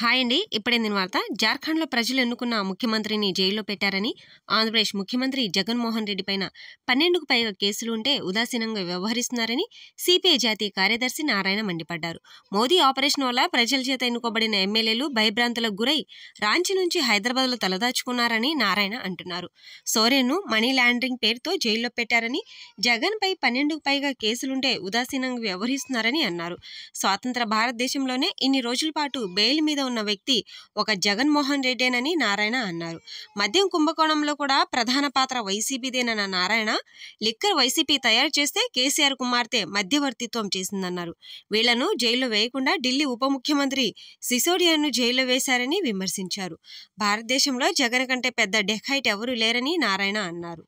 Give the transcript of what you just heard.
hi అండి ఇప్పుడే వార్త జార్ఖండ్లో ప్రజలు ఎన్నుకున్న ముఖ్యమంత్రిని జైల్లో పెట్టారని ఆంధ్రప్రదేశ్ ముఖ్యమంత్రి జగన్మోహన్ రెడ్డి పైన పన్నెండుకు పైగా కేసులు ఉంటే ఉదాసీనంగా వ్యవహరిస్తున్నారని సిపిఐ జాతీయ కార్యదర్శి నారాయణ మండిపడ్డారు మోదీ ఆపరేషన్ వల్ల ప్రజల చేత ఎన్నుకోబడిన ఎమ్మెల్యేలు భయభ్రాంతులకు గురై రాంచి నుంచి హైదరాబాద్లో తలదాచుకున్నారని నారాయణ అంటున్నారు సోరేన్ను మనీ లాండరింగ్ పేరుతో జైల్లో పెట్టారని జగన్పై పన్నెండుకు పైగా కేసులుంటే ఉదాసీనంగా వ్యవహరిస్తున్నారని అన్నారు స్వాతంత్ర భారతదేశంలోనే ఇన్ని రోజుల పాటు బెయిల్ మీద ఉన్న వ్యక్తి ఒక జగన్మోహన్ రెడ్డేనని నారాయణ అన్నారు మద్యం కుంభకోణంలో కూడా ప్రధాన పాత్ర వైసీపీదేనన్న నారాయణ లిక్కర్ వైసీపీ తయారు చేస్తే కేసీఆర్ కుమార్తె మధ్యవర్తిత్వం చేసిందన్నారు వీళ్లను జైల్లో వేయకుండా ఢిల్లీ ఉప ముఖ్యమంత్రి సిసోడియాను జైల్లో వేశారని విమర్శించారు భారతదేశంలో జగన్ కంటే పెద్ద డెహైట్ ఎవరూ లేరని నారాయణ అన్నారు